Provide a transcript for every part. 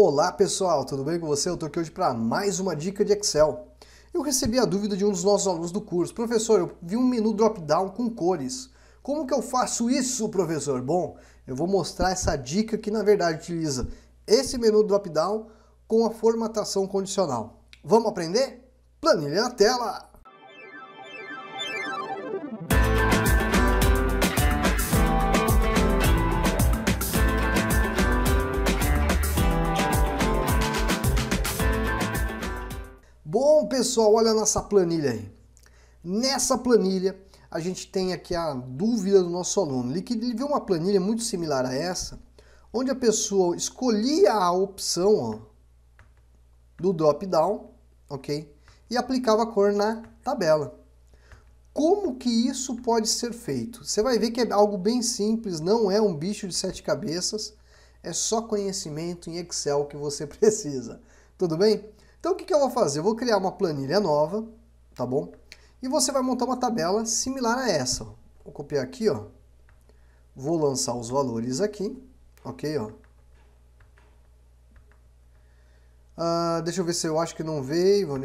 Olá pessoal, tudo bem com você? Eu estou aqui hoje para mais uma dica de Excel. Eu recebi a dúvida de um dos nossos alunos do curso. Professor, eu vi um menu drop-down com cores. Como que eu faço isso, professor? Bom, eu vou mostrar essa dica que na verdade utiliza esse menu drop-down com a formatação condicional. Vamos aprender? Planilha na tela! Bom, pessoal, olha a nossa planilha aí. Nessa planilha, a gente tem aqui a dúvida do nosso aluno. Ele viu uma planilha muito similar a essa, onde a pessoa escolhia a opção ó, do drop-down, ok? E aplicava a cor na tabela. Como que isso pode ser feito? Você vai ver que é algo bem simples, não é um bicho de sete cabeças, é só conhecimento em Excel que você precisa. Tudo bem? Então o que, que eu vou fazer? Eu vou criar uma planilha nova, tá bom? E você vai montar uma tabela similar a essa. Vou copiar aqui, ó. Vou lançar os valores aqui, ok, ó. Uh, deixa eu ver se eu acho que não veio.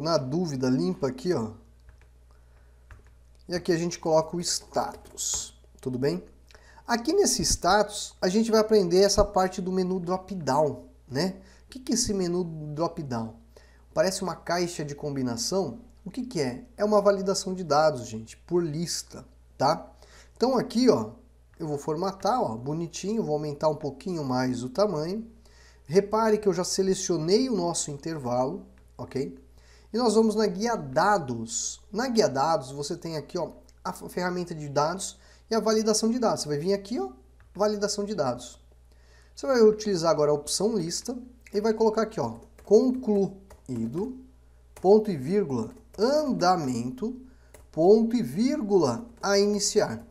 Na dúvida, limpa aqui, ó. E aqui a gente coloca o status, tudo bem? Aqui nesse status, a gente vai aprender essa parte do menu drop-down, né? O que é esse menu drop-down? Parece uma caixa de combinação? O que, que é? É uma validação de dados, gente, por lista, tá? Então aqui, ó, eu vou formatar, ó, bonitinho, vou aumentar um pouquinho mais o tamanho. Repare que eu já selecionei o nosso intervalo, ok? E nós vamos na guia dados. Na guia dados, você tem aqui, ó, a ferramenta de dados e a validação de dados. Você vai vir aqui, ó, validação de dados. Você vai utilizar agora a opção lista, e vai colocar aqui, ó, concluído, ponto e vírgula, andamento, ponto e vírgula a iniciar.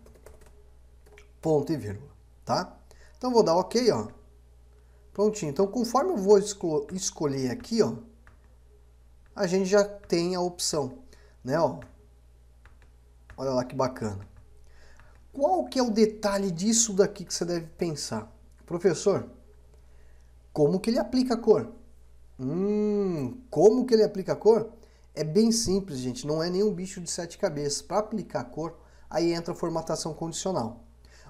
Ponto e vírgula, tá? Então vou dar OK, ó. Prontinho. Então conforme eu vou escolher aqui, ó, a gente já tem a opção, né, ó. Olha lá que bacana. Qual que é o detalhe disso daqui que você deve pensar? Professor, como que ele aplica a cor? Hum, como que ele aplica a cor? É bem simples, gente, não é nenhum bicho de sete cabeças. Para aplicar a cor, aí entra a formatação condicional.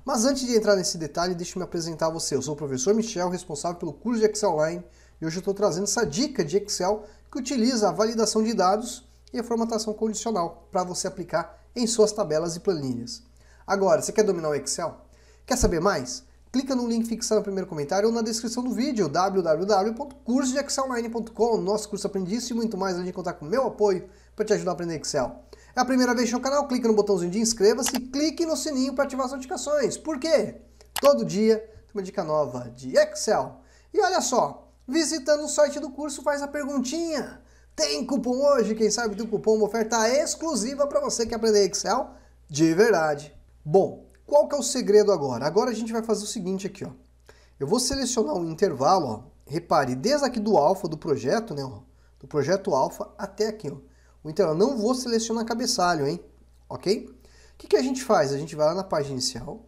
Mas antes de entrar nesse detalhe, deixe-me apresentar a você. Eu sou o professor Michel, responsável pelo curso de Excel Online, e hoje eu estou trazendo essa dica de Excel que utiliza a validação de dados e a formatação condicional para você aplicar em suas tabelas e planilhas. Agora, você quer dominar o Excel? Quer saber mais? clica no link fixado no primeiro comentário ou na descrição do vídeo, www.cursodeexcelonline.com, nosso curso aprendiz e muito mais, de contar com meu apoio para te ajudar a aprender Excel. É a primeira vez no canal, clica no botãozinho de inscreva-se e clique no sininho para ativar as notificações. Por quê? Todo dia tem uma dica nova de Excel. E olha só, visitando o site do curso faz a perguntinha. Tem cupom hoje, quem sabe tem cupom uma oferta exclusiva para você que aprender Excel de verdade. Bom, qual que é o segredo agora? Agora a gente vai fazer o seguinte aqui, ó. Eu vou selecionar um intervalo, ó. Repare, desde aqui do alfa do projeto, né, ó, do projeto alfa até aqui, ó. O intervalo, não vou selecionar cabeçalho, hein? OK? O que, que a gente faz? A gente vai lá na página inicial,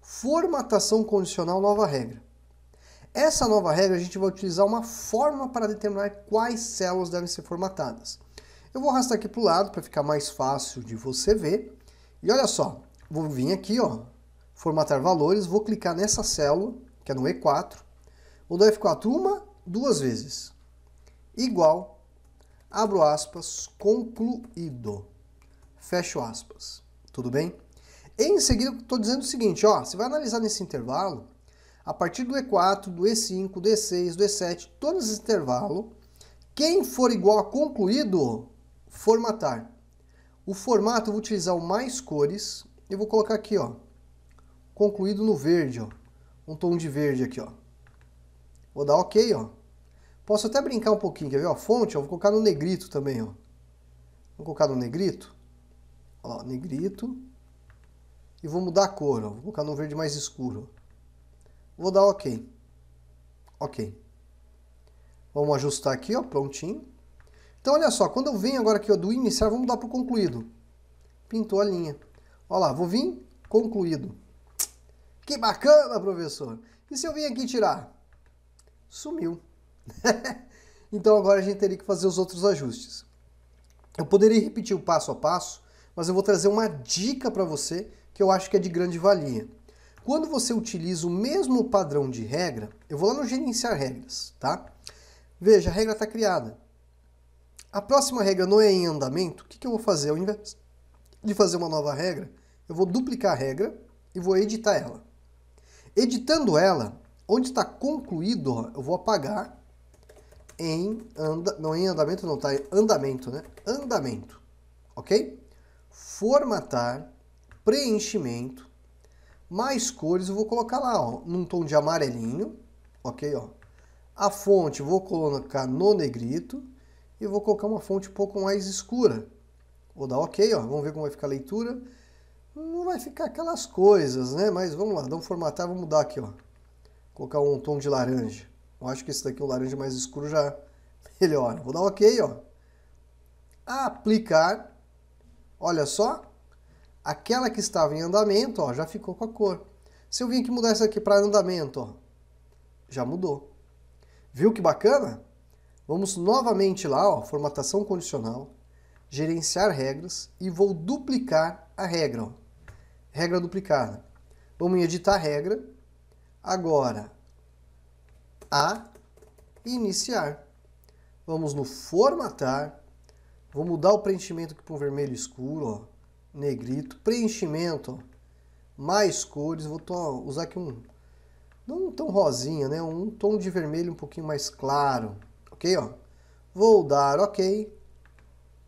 formatação condicional nova regra. Essa nova regra a gente vai utilizar uma forma para determinar quais células devem ser formatadas. Eu vou arrastar aqui para o lado para ficar mais fácil de você ver. E olha só, vou vir aqui, ó, formatar valores, vou clicar nessa célula, que é no E4, vou dar F4 uma, duas vezes, igual, abro aspas, concluído, fecho aspas, tudo bem? Em seguida, estou dizendo o seguinte, ó, você vai analisar nesse intervalo, a partir do E4, do E5, do E6, do E7, todos esse intervalo, quem for igual a concluído, formatar. O formato eu vou utilizar o mais cores, e vou colocar aqui, ó, concluído no verde, ó, um tom de verde aqui, ó. Vou dar OK, ó. Posso até brincar um pouquinho, quer ver? Ó, fonte, ó, vou colocar no negrito também, ó. Vou colocar no negrito, ó, negrito. E vou mudar a cor, ó. Vou colocar no verde mais escuro. Vou dar OK. OK. Vamos ajustar aqui, ó, prontinho. Então, olha só, quando eu venho agora aqui ó, do iniciar, vamos dar para o concluído. Pintou a linha. Olha lá, vou vir concluído. Que bacana, professor. E se eu vim aqui tirar? Sumiu. então agora a gente teria que fazer os outros ajustes. Eu poderia repetir o passo a passo, mas eu vou trazer uma dica para você que eu acho que é de grande valia. Quando você utiliza o mesmo padrão de regra, eu vou lá no gerenciar regras, tá? Veja, a regra está criada. A próxima regra não é em andamento, o que, que eu vou fazer? Ao invés de fazer uma nova regra, eu vou duplicar a regra e vou editar ela. Editando ela, onde está concluído, eu vou apagar em anda, não em andamento não, está Em andamento, né? Andamento, ok? Formatar, preenchimento, mais cores eu vou colocar lá, ó, num tom de amarelinho, ok, ó. A fonte vou colocar no negrito e vou colocar uma fonte um pouco mais escura. Vou dar ok, ó, vamos ver como vai ficar a leitura não vai ficar aquelas coisas, né? Mas vamos lá, um formatar, vamos mudar aqui, ó. Colocar um tom de laranja. Eu acho que esse daqui, é um laranja mais escuro, já melhora. Vou dar OK, ó. Aplicar. Olha só. Aquela que estava em andamento, ó, já ficou com a cor. Se eu vim aqui mudar essa aqui para andamento, ó, já mudou. Viu que bacana? Vamos novamente lá, ó, formatação condicional, gerenciar regras e vou duplicar a regra. Ó regra duplicada. Né? Vamos editar a regra. Agora, a iniciar. Vamos no formatar. Vou mudar o preenchimento aqui para um vermelho escuro, ó, negrito. Preenchimento, ó, mais cores. Vou usar aqui um, não um tão rosinha, né? Um tom de vermelho um pouquinho mais claro. Ok, ó. Vou dar ok.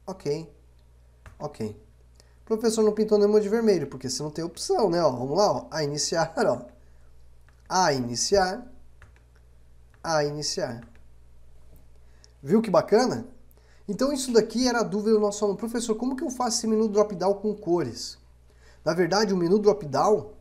Ok. Ok. Professor não pintou nenhuma de vermelho, porque você não tem opção, né? Ó, vamos lá, ó. A iniciar, ó. A iniciar. A iniciar. Viu que bacana? Então isso daqui era a dúvida do nosso aluno. Professor, como que eu faço esse menu drop-down com cores? Na verdade, o menu drop-down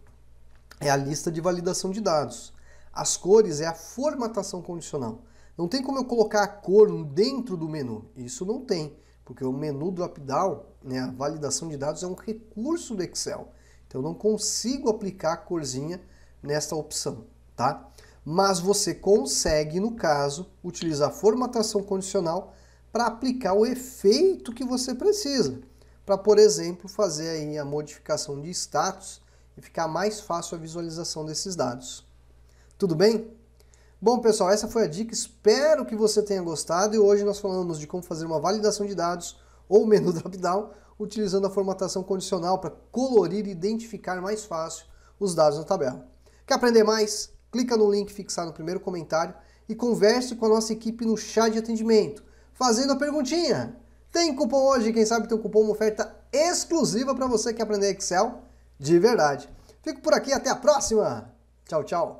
é a lista de validação de dados. As cores é a formatação condicional. Não tem como eu colocar a cor dentro do menu. Isso não tem porque o menu drop-down, né, a validação de dados é um recurso do Excel. Então eu não consigo aplicar a corzinha nesta opção, tá? Mas você consegue, no caso, utilizar a formatação condicional para aplicar o efeito que você precisa. Para, por exemplo, fazer aí a modificação de status e ficar mais fácil a visualização desses dados. Tudo bem? Bom, pessoal, essa foi a dica. Espero que você tenha gostado. E hoje nós falamos de como fazer uma validação de dados ou menu drop-down utilizando a formatação condicional para colorir e identificar mais fácil os dados na tabela. Quer aprender mais? Clica no link fixado no primeiro comentário e converse com a nossa equipe no chat de atendimento, fazendo a perguntinha. Tem cupom hoje, quem sabe tem um cupom, uma oferta exclusiva para você que aprender Excel de verdade. Fico por aqui, até a próxima. Tchau, tchau.